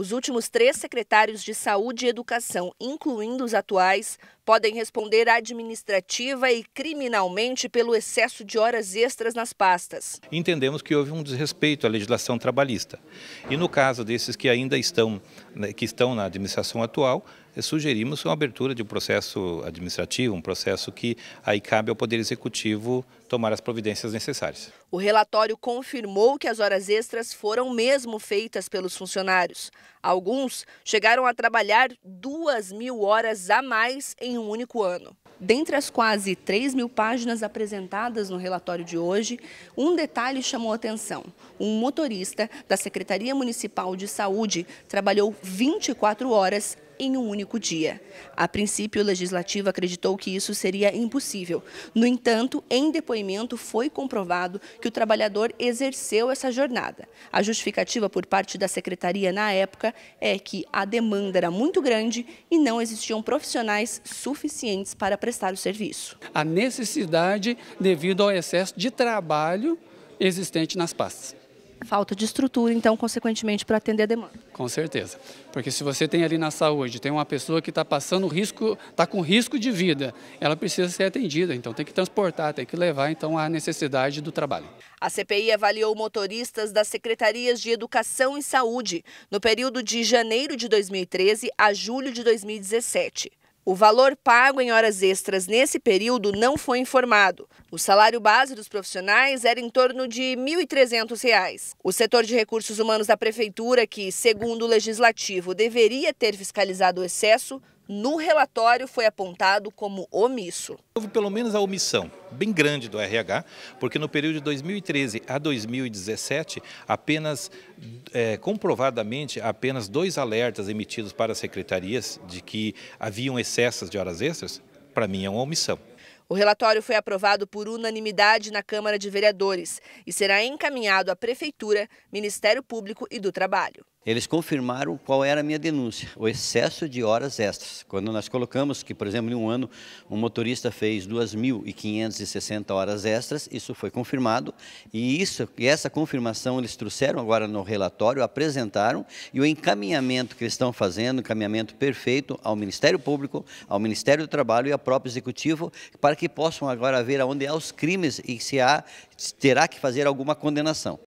Os últimos três secretários de Saúde e Educação, incluindo os atuais, podem responder administrativa e criminalmente pelo excesso de horas extras nas pastas. Entendemos que houve um desrespeito à legislação trabalhista. E no caso desses que ainda estão, né, que estão na administração atual, eh, sugerimos uma abertura de um processo administrativo, um processo que aí cabe ao Poder Executivo tomar as providências necessárias. O relatório confirmou que as horas extras foram mesmo feitas pelos funcionários. Alguns chegaram a trabalhar duas mil horas a mais em um único ano. Dentre as quase 3 mil páginas apresentadas no relatório de hoje, um detalhe chamou atenção. Um motorista da Secretaria Municipal de Saúde trabalhou 24 horas em um único dia. A princípio, o legislativo acreditou que isso seria impossível. No entanto, em depoimento foi comprovado que o trabalhador exerceu essa jornada. A justificativa por parte da secretaria na época é que a demanda era muito grande e não existiam profissionais suficientes para prestar o serviço. A necessidade devido ao excesso de trabalho existente nas pastas. Falta de estrutura, então, consequentemente, para atender a demanda. Com certeza. Porque se você tem ali na saúde, tem uma pessoa que está passando risco, está com risco de vida, ela precisa ser atendida, então tem que transportar, tem que levar, então, a necessidade do trabalho. A CPI avaliou motoristas das secretarias de Educação e Saúde no período de janeiro de 2013 a julho de 2017. O valor pago em horas extras nesse período não foi informado. O salário base dos profissionais era em torno de R$ 1.300. O setor de recursos humanos da Prefeitura, que, segundo o Legislativo, deveria ter fiscalizado o excesso, no relatório foi apontado como omisso. Houve pelo menos a omissão bem grande do RH, porque no período de 2013 a 2017, apenas é, comprovadamente, apenas dois alertas emitidos para as secretarias de que haviam excessos de horas extras, para mim é uma omissão. O relatório foi aprovado por unanimidade na Câmara de Vereadores e será encaminhado à Prefeitura, Ministério Público e do Trabalho eles confirmaram qual era a minha denúncia, o excesso de horas extras. Quando nós colocamos que, por exemplo, em um ano, um motorista fez 2.560 horas extras, isso foi confirmado, e, isso, e essa confirmação eles trouxeram agora no relatório, apresentaram, e o encaminhamento que eles estão fazendo, encaminhamento perfeito ao Ministério Público, ao Ministério do Trabalho e ao próprio Executivo, para que possam agora ver aonde há os crimes e se há, terá que fazer alguma condenação.